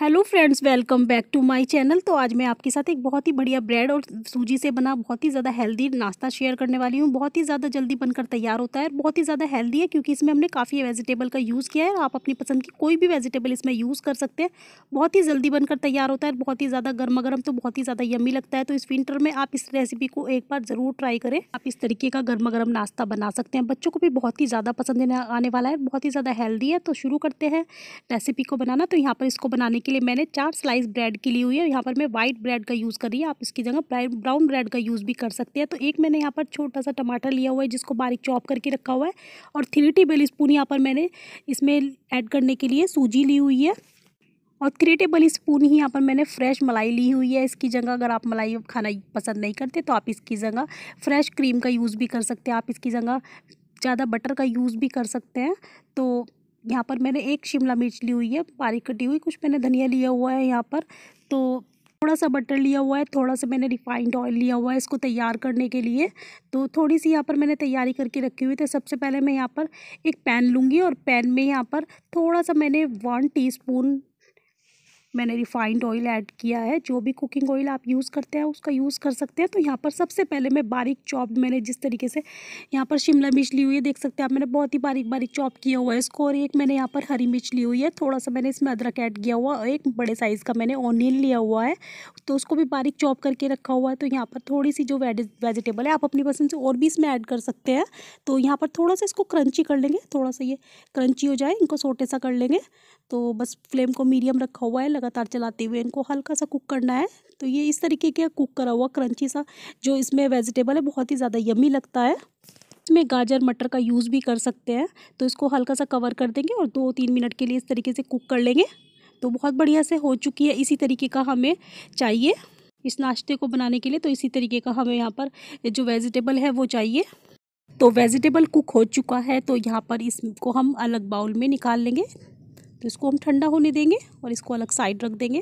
hello friends welcome back to my channel तो आज मैं आपके साथ एक बहुत ही बढ़िया ब्रेड और सूजी से बना बहुत ही ज़्यादा हेल्दी नाश्ता शेयर करने वाली हूँ बहुत ही ज़्यादा जल्दी बनकर तैयार होता है बहुत ही ज़्यादा हेल्दी है क्योंकि इसमें हमने काफ़ी वेजिटेबल का यूज़ किया है आप अपनी पसंद की कोई भी वेजिटेबल इसमें यूज़ कर सकते हैं बहुत ही जल्दी बनकर तैयार होता है बहुत ही ज़्यादा गर्मा गर्म तो बहुत ही ज़्यादा यमी लगता है तो इस विंटर में आप इस रेसिपी को एक बार ज़रूर ट्राई करें आप इस तरीके का गर्मा गर्म नाश्ता बना सकते हैं बच्चों को भी बहुत ही ज़्यादा पसंद आने वाला है बहुत ही ज़्यादा हेल्दी है तो शुरू करते हैं रेसिपी को बनाना तो यहाँ पर इसको बनाने के लिए मैंने चार स्लाइस ब्रेड की ली हुई है यहाँ पर मैं वाइट ब्रेड का यूज़ कर रही है आप इसकी जगह ब्राउन ब्रेड का यूज़ भी कर सकते हैं तो एक मैंने यहाँ पर छोटा सा टमाटर लिया हुआ है जिसको बारीक चॉप करके रखा हुआ है और थ्री टेबल स्पून यहाँ पर मैंने इसमें ऐड करने के लिए सूजी ली हुई है और थ्री टेबल स्पून ही यहाँ पर मैंने फ्रेश मलाई ली हुई है इसकी जगह अगर आप मलाई खाना पसंद नहीं करते तो आप इसकी जगह फ्रेश क्रीम का यूज़ भी कर सकते हैं आप इसकी जगह ज़्यादा बटर का यूज़ भी कर सकते हैं तो यहाँ पर मैंने एक शिमला मिर्च ली हुई है बारीक कटी हुई कुछ मैंने धनिया लिया हुआ है यहाँ पर तो थोड़ा सा बटर लिया हुआ है थोड़ा सा मैंने रिफाइंड ऑयल लिया हुआ है इसको तैयार करने के लिए तो थोड़ी सी यहाँ पर मैंने तैयारी करके रखी हुई थी तो सबसे पहले मैं यहाँ पर एक पैन लूँगी और पैन में यहाँ पर थोड़ा सा मैंने वन टी मैंने रिफाइंड ऑयल ऐड किया है जो भी कुकिंग ऑयल आप यूज़ करते हैं उसका यूज़ कर सकते हैं तो यहाँ पर सबसे पहले मैं बारीक चॉप्ड मैंने जिस तरीके से यहाँ पर शिमला मिर्च ली हुई है देख सकते हैं आप मैंने बहुत ही बारीक बारीक चॉप किया हुआ है इसको और एक मैंने यहाँ पर हरी मिर्च ली हुई है थोड़ा सा मैंने इसमें अदरक ऐड किया हुआ और एक बड़े साइज़ का मैंने ऑनियन लिया हुआ है तो उसको भी बारीक चॉप करके रखा हुआ है तो यहाँ पर थोड़ी सी जो वेजिटेबल है आप अपनी पसंद से और भी इसमें ऐड कर सकते हैं तो यहाँ पर थोड़ा सा इसको क्रंची कर लेंगे थोड़ा सा ये क्रंची हो जाए इनको सोटे सा कर लेंगे तो बस फ्लेम को मीडियम रखा हुआ है लगातार चलाते हुए इनको हल्का सा कुक करना है तो ये इस तरीके का कुक करा हुआ क्रंची सा जो इसमें वेजिटेबल है बहुत ही ज़्यादा यमी लगता है इसमें गाजर मटर का यूज़ भी कर सकते हैं तो इसको हल्का सा कवर कर देंगे और दो तीन मिनट के लिए इस तरीके से कुक कर लेंगे तो बहुत बढ़िया से हो चुकी है इसी तरीके का हमें चाहिए इस नाश्ते को बनाने के लिए तो इसी तरीके का हमें यहाँ पर जो वेजिटेबल है वो चाहिए तो वेजिटेबल कुक हो चुका है तो यहाँ पर इसको हम अलग बाउल में निकाल लेंगे तो इसको हम ठंडा होने देंगे और इसको अलग साइड रख देंगे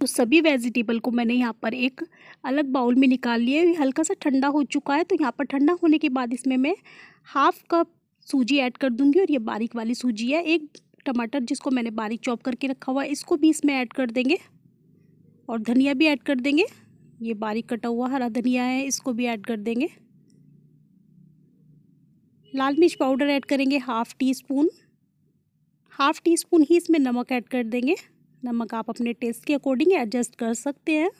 तो सभी वेजिटेबल को मैंने यहाँ पर एक अलग बाउल में निकाल लिया है हल्का सा ठंडा हो चुका है तो यहाँ पर ठंडा होने के बाद इसमें मैं हाफ़ कप सूजी ऐड कर दूँगी और ये बारीक वाली सूजी है एक टमाटर जिसको मैंने बारीक चॉप करके रखा हुआ है इसको भी इसमें ऐड कर देंगे और धनिया भी ऐड कर देंगे ये बारीक कटा हुआ हरा धनिया है इसको भी ऐड कर देंगे लाल मिर्च पाउडर ऐड करेंगे half teaspoon half teaspoon ही इसमें नमक ऐड कर देंगे नमक आप अपने टेस्ट के अकॉर्डिंग एडजस्ट कर सकते हैं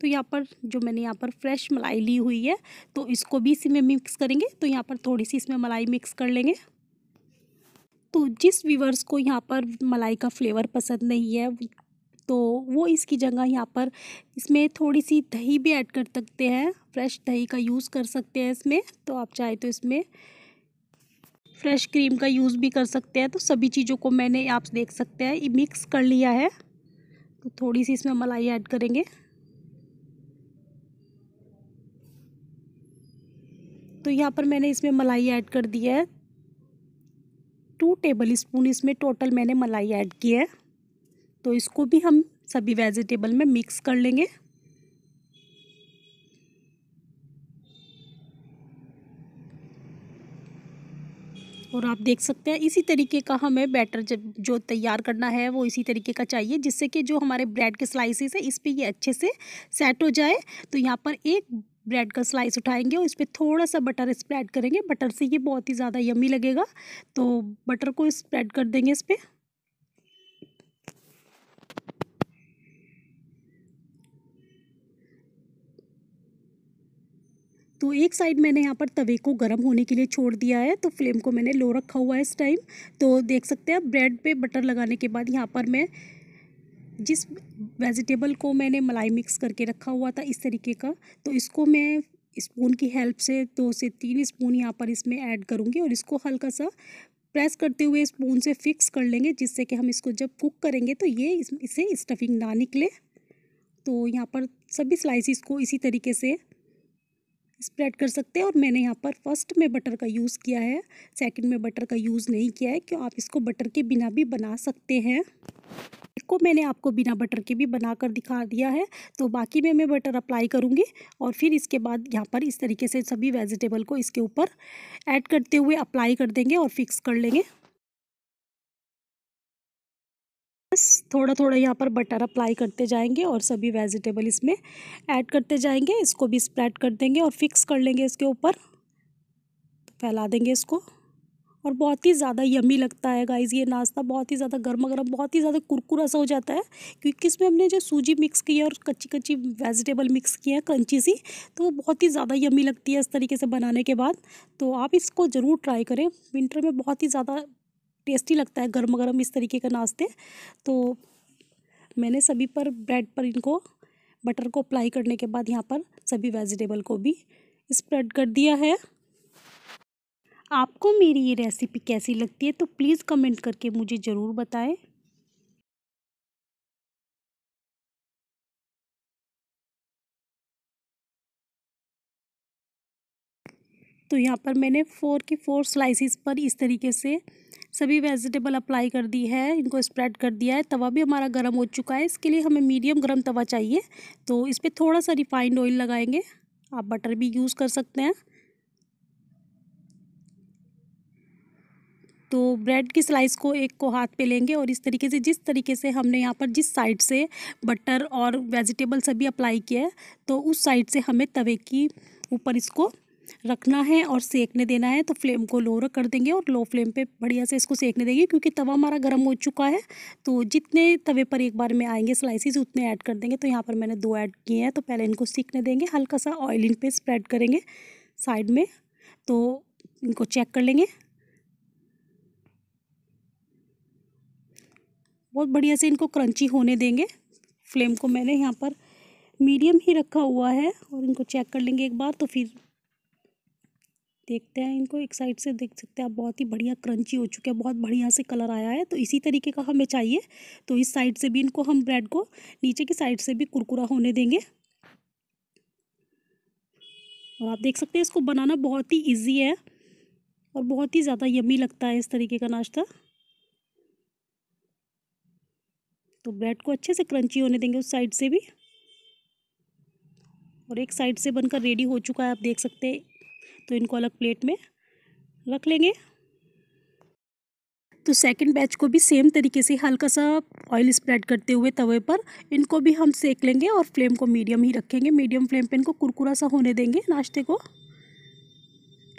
तो यहाँ पर जो मैंने यहाँ पर फ्रेश मलाई ली हुई है तो इसको भी इसी में मिक्स करेंगे तो यहाँ पर थोड़ी सी इसमें मलाई मिक्स कर लेंगे तो जिस व्यूवर्स को यहाँ पर मलाई का फ्लेवर पसंद नहीं है तो वो इसकी जगह यहाँ पर इसमें थोड़ी सी दही भी ऐड कर सकते हैं फ्रेश दही का यूज़ कर सकते हैं इसमें तो आप चाहे तो इसमें फ्रेश क्रीम का यूज़ भी कर सकते हैं तो सभी चीज़ों को मैंने आप देख सकते हैं मिक्स कर लिया है तो थोड़ी सी इसमें मलाई ऐड करेंगे तो यहाँ पर मैंने इसमें मलाई ऐड कर दी है टू टेबल स्पून इसमें टोटल मैंने मलाई ऐड की है तो इसको भी हम सभी वेजिटेबल में मिक्स कर लेंगे और आप देख सकते हैं इसी तरीके का हमें बैटर जो तैयार करना है वो इसी तरीके का चाहिए जिससे कि जो हमारे ब्रेड के स्लाइसिस है इस पर ये अच्छे से सेट हो जाए तो यहाँ पर एक ब्रेड का स्लाइस उठाएंगे और इस पर थोड़ा सा बटर स्प्रेड करेंगे बटर से ये बहुत ही ज़्यादा यमी लगेगा तो बटर को स्प्रेड कर देंगे इस पर तो एक साइड मैंने यहाँ पर तवे को गर्म होने के लिए छोड़ दिया है तो फ्लेम को मैंने लो रखा हुआ है इस टाइम तो देख सकते हैं आप ब्रेड पे बटर लगाने के बाद यहाँ पर मैं जिस वेजिटेबल को मैंने मलाई मिक्स करके रखा हुआ था इस तरीके का तो इसको मैं स्पून की हेल्प से दो से तीन स्पून यहाँ पर इसमें ऐड करूँगी और इसको हल्का सा प्रेस करते हुए स्पून से फिक्स कर लेंगे जिससे कि हम इसको जब कुक करेंगे तो ये इस, इसे स्टफिंग ना निकले तो यहाँ पर सभी स्लाइसिस को इसी तरीके से स्प्रेड कर सकते हैं और मैंने यहाँ पर फर्स्ट में बटर का यूज़ किया है सेकंड में बटर का यूज़ नहीं किया है क्यों आप इसको बटर के बिना भी बना सकते हैं को मैंने आपको बिना बटर के भी बनाकर दिखा दिया है तो बाकी में मैं बटर अप्लाई करूँगी और फिर इसके बाद यहाँ पर इस तरीके से सभी वेजिटेबल को इसके ऊपर ऐड करते हुए अप्लाई कर देंगे और फिक्स कर लेंगे थोड़ा थोड़ा यहाँ पर बटर अप्लाई करते जाएंगे और सभी वेजिटेबल इसमें ऐड करते जाएंगे इसको भी स्प्रेड कर देंगे और फिक्स कर लेंगे इसके ऊपर तो फैला देंगे इसको और बहुत ही ज़्यादा यमी लगता है गाइज़ ये नाश्ता बहुत ही ज़्यादा गर्मा गर्म बहुत ही ज़्यादा कुरकुरा सा हो जाता है क्योंकि इसमें हमने जो सूजी मिक्स की है और कच्ची कच्ची वेजिटेबल मिक्स किए है क्रंची सी तो वो बहुत ही ज़्यादा यमी लगती है इस तरीके से बनाने के बाद तो आप इसको ज़रूर ट्राई करें विंटर में बहुत ही ज़्यादा टेस्टी लगता है गर्म गर्म इस तरीके का नाश्ते तो मैंने सभी पर ब्रेड पर इनको बटर को अप्लाई करने के बाद यहाँ पर सभी वेजिटेबल को भी स्प्रेड कर दिया है आपको मेरी ये रेसिपी कैसी लगती है तो प्लीज़ कमेंट करके मुझे ज़रूर बताएं तो यहाँ पर मैंने फ़ोर के फ़ोर स्लाइसिस पर इस तरीके से सभी वेजिटेबल अप्लाई कर दी है इनको स्प्रेड कर दिया है तवा भी हमारा गर्म हो चुका है इसके लिए हमें मीडियम गर्म तवा चाहिए तो इस पर थोड़ा सा रिफाइंड ऑयल लगाएंगे आप बटर भी यूज़ कर सकते हैं तो ब्रेड की स्लाइस को एक को हाथ पे लेंगे और इस तरीके से जिस तरीके से हमने यहाँ पर जिस साइड से बटर और वेजिटेबल सभी अप्लाई किया है तो उस साइड से हमें तवे की ऊपर इसको रखना है और सेकने देना है तो फ्लेम को लो रख कर देंगे और लो फ्लेम पे बढ़िया से इसको सेकने देंगे क्योंकि तवा हमारा गर्म हो चुका है तो जितने तवे पर एक बार में आएंगे स्लाइसिस उतने ऐड कर देंगे तो यहाँ पर मैंने दो ऐड किए हैं तो पहले इनको सीखने देंगे हल्का सा ऑयल इन पर स्प्रेड करेंगे साइड में तो इनको चेक कर लेंगे बहुत बढ़िया से इनको क्रंची होने देंगे फ्लेम को मैंने यहाँ पर मीडियम ही रखा हुआ है और इनको चेक कर लेंगे एक बार तो फिर देखते हैं इनको एक साइड से देख सकते हैं आप बहुत ही बढ़िया क्रंची हो चुके हैं बहुत बढ़िया से कलर आया है तो इसी तरीके का हमें चाहिए तो इस साइड से भी इनको हम ब्रेड को नीचे की साइड से भी कुरकुरा होने देंगे और आप देख सकते हैं इसको बनाना बहुत ही ईजी है और बहुत ही ज़्यादा यमी लगता है इस तरीके का नाश्ता तो ब्रेड को अच्छे से क्रंची होने देंगे उस साइड से भी और एक साइड से बनकर रेडी हो चुका है आप देख सकते हैं तो इनको अलग प्लेट में रख लेंगे तो सेकंड बैच को भी सेम तरीके से हल्का सा ऑयल स्प्रेड करते हुए तवे पर इनको भी हम सेक लेंगे और फ्लेम को मीडियम ही रखेंगे मीडियम फ्लेम पे इनको कुरकुरा सा होने देंगे नाश्ते को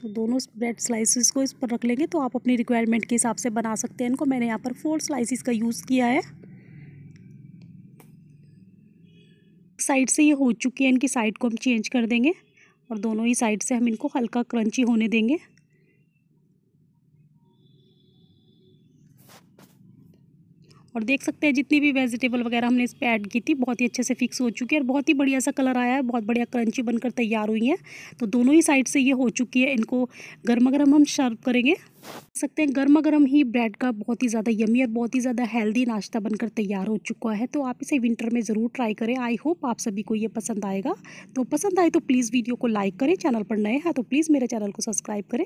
तो दोनों ब्रेड स्लाइसिस को इस पर रख लेंगे तो आप अपनी रिक्वायरमेंट के हिसाब से बना सकते हैं इनको मैंने यहाँ पर फोर स्लाइसिस का यूज़ किया है साइड से ये हो चुकी है इनकी साइड को हम चेंज कर देंगे और दोनों ही साइड से हम इनको हल्का क्रंची होने देंगे और देख सकते हैं जितनी भी वेजिटेबल वगैरह हमने इस पर ऐड की थी बहुत ही अच्छे से फिक्स हो चुकी है और बहुत ही बढ़िया सा कलर आया है बहुत बढ़िया क्रंची बनकर तैयार हुई है तो दोनों ही साइड से ये हो चुकी है इनको गर्मा गर्म हम सर्व करेंगे सकते हैं गर्मा गर्म ही ब्रेड का बहुत ही ज़्यादा यमी और बहुत ही ज़्यादा हेल्दी नाश्ता बनकर तैयार हो चुका है तो आप इसे विंटर में ज़रूर ट्राई करें आई होप आप सभी को ये पसंद आएगा तो पसंद आए तो प्लीज़ वीडियो को लाइक करें चैनल पर नए हैं तो प्लीज़ मेरे चैनल को सब्सक्राइब करें